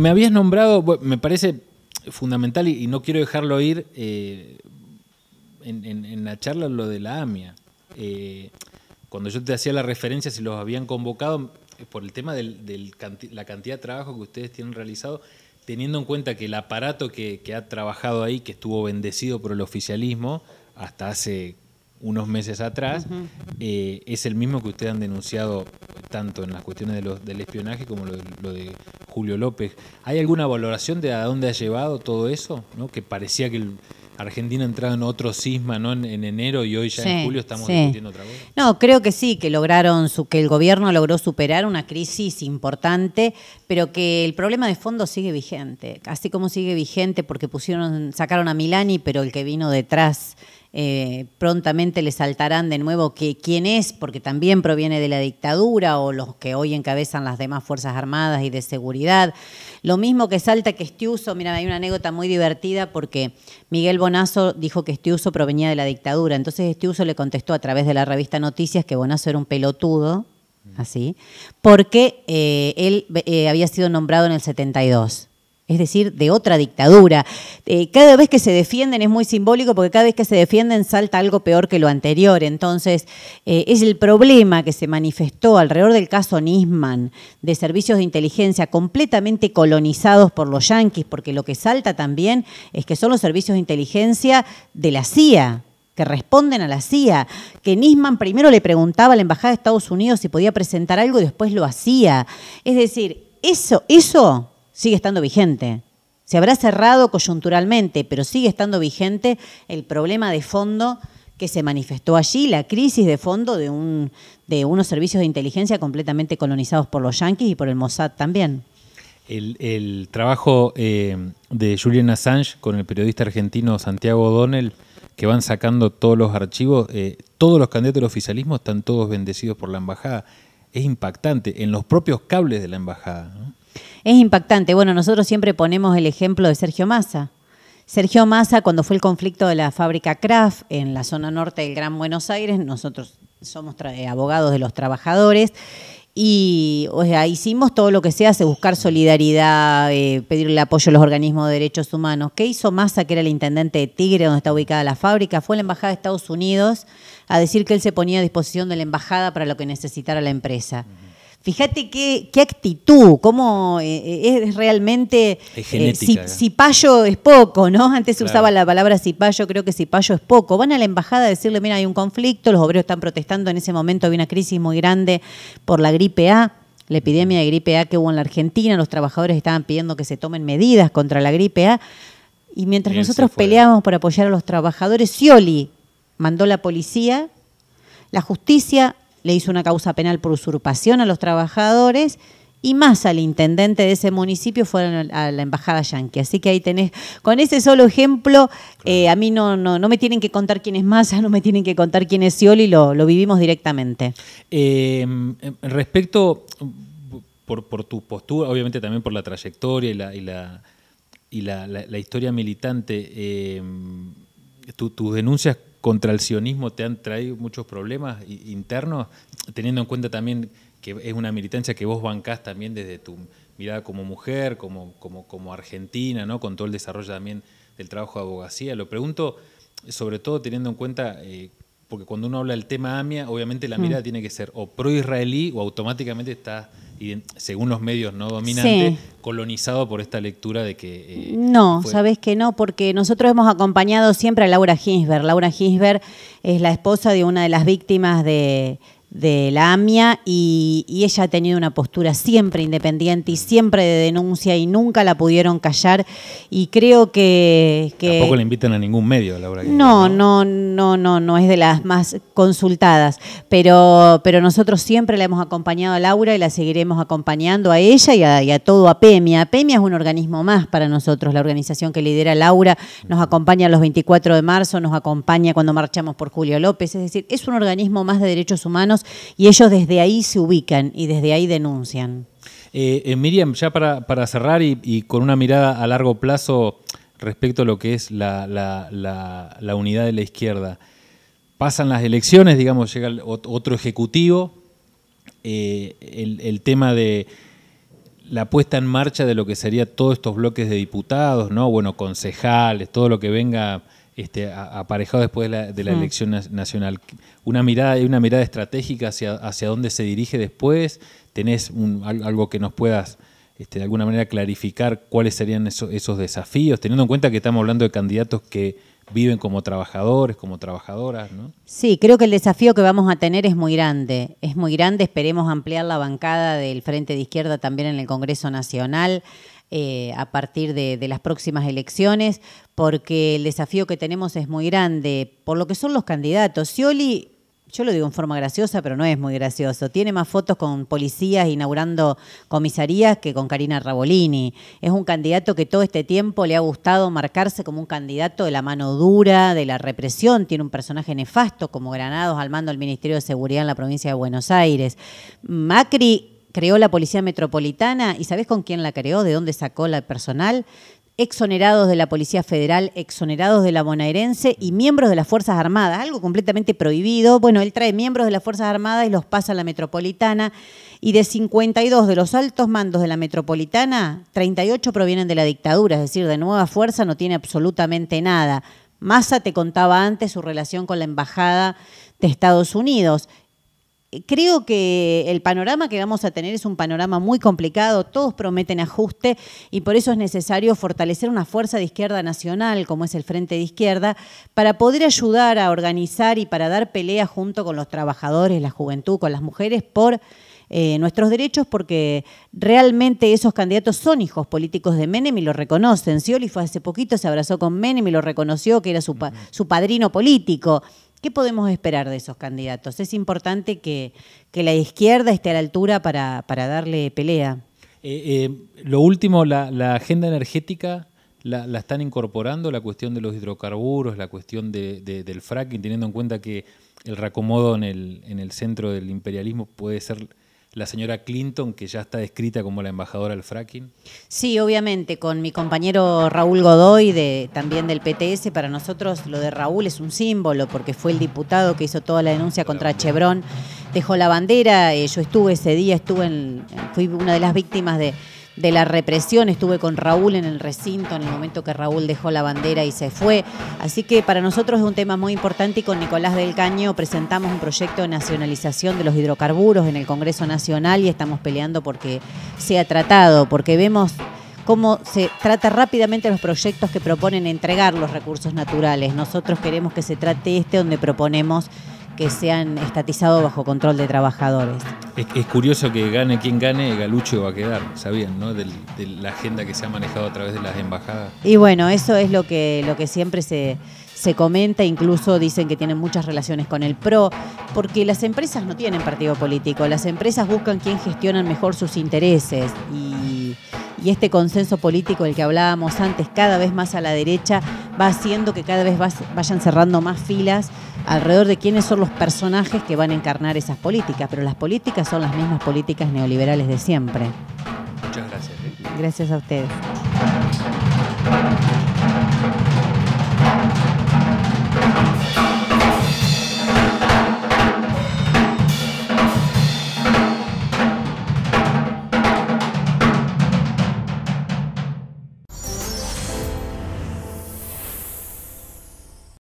me habías nombrado, me parece fundamental y, no quiero dejarlo ir eh, en, la charla lo de la AMIA. Eh, cuando yo te hacía la referencia si los habían convocado eh, por el tema de la cantidad de trabajo que ustedes tienen realizado, teniendo en cuenta que el aparato que, ha trabajado ahí, que estuvo bendecido por el oficialismo hasta hace unos meses atrás, es el mismo que ustedes han denunciado tanto en las cuestiones los, del espionaje como lo de Julio López. ¿Hay alguna valoración de a dónde ha llevado todo eso? ¿No? Que parecía que Argentina entraba en otro sisma en, enero y hoy ya en julio estamos discutiendo otra cosa. No, creo que sí, que lograron que el gobierno logró superar una crisis importante, pero que el problema de fondo sigue vigente. Así como sigue vigente porque pusieron, sacaron a Milani, pero el que vino detrás eh, prontamente le saltarán de nuevo que quién es, porque también proviene de la dictadura o los que hoy encabezan las demás Fuerzas Armadas y de Seguridad. Lo mismo que salta que Estiuso, mira, hay una anécdota muy divertida porque Miguel Bonazo dijo que Estiuso provenía de la dictadura, entonces Estiuso le contestó a través de la revista Noticias que Bonazo era un pelotudo, mm. así, porque eh, él eh, había sido nombrado en el 72 es decir, de otra dictadura. Eh, cada vez que se defienden es muy simbólico porque cada vez que se defienden salta algo peor que lo anterior. Entonces, eh, es el problema que se manifestó alrededor del caso Nisman de servicios de inteligencia completamente colonizados por los yanquis, porque lo que salta también es que son los servicios de inteligencia de la CIA, que responden a la CIA, que Nisman primero le preguntaba a la Embajada de Estados Unidos si podía presentar algo y después lo hacía. Es decir, eso, eso sigue estando vigente. Se habrá cerrado coyunturalmente, pero sigue estando vigente el problema de fondo que se manifestó allí, la crisis de fondo de, un, de unos servicios de inteligencia completamente colonizados por los yanquis y por el Mossad también. El, trabajo eh, de Julian Assange con el periodista argentino Santiago O'Donnell, que van sacando todos los archivos, eh, todos los candidatos del oficialismo están todos bendecidos por la embajada. Es impactante en los propios cables de la embajada. Es impactante. Bueno, nosotros siempre ponemos el ejemplo de Sergio Massa. Sergio Massa, cuando fue el conflicto de la fábrica Kraft en la zona norte del Gran Buenos Aires, nosotros somos eh, abogados de los trabajadores, y hicimos todo lo que se hace, buscar solidaridad, eh, pedirle apoyo a los organismos de derechos humanos. ¿Qué hizo Massa, que era el intendente de Tigre, donde está ubicada la fábrica? Fue a la Embajada de Estados Unidos a decir que él se ponía a disposición de la Embajada para lo que necesitara la empresa. Fíjate qué, actitud, cómo eh, eh, es realmente. Es eh, payo es poco, ¿no? Antes se usaba la palabra si payo, creo que si payo es poco. Van a la embajada a decirle: mira, hay un conflicto, los obreros están protestando. En ese momento había una crisis muy grande por la gripe A la epidemia de gripe A que hubo en la Argentina, los trabajadores estaban pidiendo que se tomen medidas contra la gripe A. Y mientras nosotros peleábamos por apoyar a los trabajadores, Scioli mandó la policía, la justicia le hizo una causa penal por usurpación a los trabajadores y más al intendente de ese municipio fueron a la embajada yanqui. Así que ahí tenés, con ese solo ejemplo, eh, a mí no, no, me tienen que contar quién es Massa, no me tienen que contar quién es Scioli, lo, lo vivimos directamente. Em, em, respecto, por, tu postura, obviamente también por la trayectoria y la, historia militante, em, tus denuncias contra el sionismo te han traído muchos problemas internos, teniendo en cuenta también que es una militancia que vos bancás también desde tu mirada como mujer, como, como, como argentina, ¿no? con todo el desarrollo también del trabajo de abogacía. Lo pregunto sobre todo teniendo en cuenta eh, porque cuando uno habla del tema AMIA, obviamente la mm. mirada tiene que ser o pro-israelí o automáticamente está, según los medios no dominantes, colonizado por esta lectura de que... Eh, no, sabes que no, porque nosotros hemos acompañado siempre a Laura Hinsberg. Laura Hinsberg es la esposa de una de las víctimas de de la AMIA y, ella ha tenido una postura siempre independiente y siempre de denuncia y nunca la pudieron callar y creo que... que Tampoco la invitan a ningún medio, Laura. No, no, no, no, no es de las más consultadas, pero, pero nosotros siempre la hemos acompañado a Laura y la seguiremos acompañando a ella y a, y a todo APEMIA. APEMIA es un organismo más para nosotros, la organización que lidera Laura, nos acompaña los 24 de marzo, nos acompaña cuando marchamos por Julio López, es decir, es un organismo más de derechos humanos y ellos desde ahí se ubican y desde ahí denuncian. Eh, eh, Miriam, ya para, cerrar y, con una mirada a largo plazo respecto a lo que es la, unidad de la izquierda, pasan las elecciones, digamos, llega otro ejecutivo, eh, el, tema de la puesta en marcha de lo que serían todos estos bloques de diputados, ¿no? Bueno, concejales, todo lo que venga este, aparejado después de la, mm. elección nacional. Una mirada, ¿Hay una mirada estratégica hacia, hacia dónde se dirige después? ¿Tenés algo que nos puedas este, de alguna manera clarificar cuáles serían esos, esos desafíos, teniendo en cuenta que estamos hablando de candidatos que viven como trabajadores, como trabajadoras, ¿no? Sí, creo que el desafío que vamos a tener es muy grande, es muy grande, esperemos ampliar la bancada del Frente de Izquierda también en el Congreso Nacional, eh, a partir de, de, las próximas elecciones, porque el desafío que tenemos es muy grande, por lo que son los candidatos. Scioli, yo lo digo en forma graciosa, pero no es muy gracioso, tiene más fotos con policías inaugurando comisarías que con Karina Rabolini. Es un candidato que todo este tiempo le ha gustado marcarse como un candidato de la mano dura, de la represión, tiene un personaje nefasto como Granados al mando del Ministerio de Seguridad en la provincia de Buenos Aires. Macri creó la Policía Metropolitana y ¿sabés con quién la creó? ¿De dónde sacó la personal? exonerados de la Policía Federal, exonerados de la bonaerense y miembros de las Fuerzas Armadas, algo completamente prohibido. Bueno, él trae miembros de las Fuerzas Armadas y los pasa a la Metropolitana y de 52 de los altos mandos de la Metropolitana, 38 provienen de la dictadura, es decir, de Nueva Fuerza no tiene absolutamente nada. Massa te contaba antes su relación con la Embajada de Estados Unidos Creo que el panorama que vamos a tener es un panorama muy complicado, todos prometen ajuste y por eso es necesario fortalecer una fuerza de izquierda nacional, como es el Frente de Izquierda, para poder ayudar a organizar y para dar pelea junto con los trabajadores, la juventud, con las mujeres por eh, nuestros derechos, porque realmente esos candidatos son hijos políticos de Menem y lo reconocen. Scioli fue hace poquito, se abrazó con Menem y lo reconoció que era su, su padrino político. ¿Qué podemos esperar de esos candidatos? ¿Es importante que, la izquierda esté a la altura para, darle pelea? Eh, eh, lo último, la, agenda energética la, están incorporando, la cuestión de los hidrocarburos, la cuestión del fracking, teniendo en cuenta que el racomodo en el, en el centro del imperialismo puede ser la señora Clinton, que ya está descrita como la embajadora del fracking? Sí, obviamente, con mi compañero Raúl Godoy, de, también del PTS, para nosotros lo de Raúl es un símbolo, porque fue el diputado que hizo toda la denuncia contra Chevron, dejó la bandera, eh, yo estuve ese día, estuve en, fui una de las víctimas de de la represión. Estuve con Raúl en el recinto en el momento que Raúl dejó la bandera y se fue. Así que para nosotros es un tema muy importante y con Nicolás del Caño presentamos un proyecto de nacionalización de los hidrocarburos en el Congreso Nacional y estamos peleando porque sea tratado, porque vemos cómo se trata rápidamente los proyectos que proponen entregar los recursos naturales. Nosotros queremos que se trate este donde proponemos que se han estatizado bajo control de trabajadores. Es, curioso que gane quien gane, Galucho va a quedar, sabían, ¿no? de la agenda que se ha manejado a través de las embajadas. Y bueno, eso es lo que, lo que siempre se, se comenta, incluso dicen que tienen muchas relaciones con el PRO, porque las empresas no tienen partido político, las empresas buscan quién gestionan mejor sus intereses y y este consenso político del que hablábamos antes, cada vez más a la derecha, va haciendo que cada vez vayan cerrando más filas alrededor de quiénes son los personajes que van a encarnar esas políticas, pero las políticas son las mismas políticas neoliberales de siempre. Muchas gracias. ¿eh? Gracias a ustedes.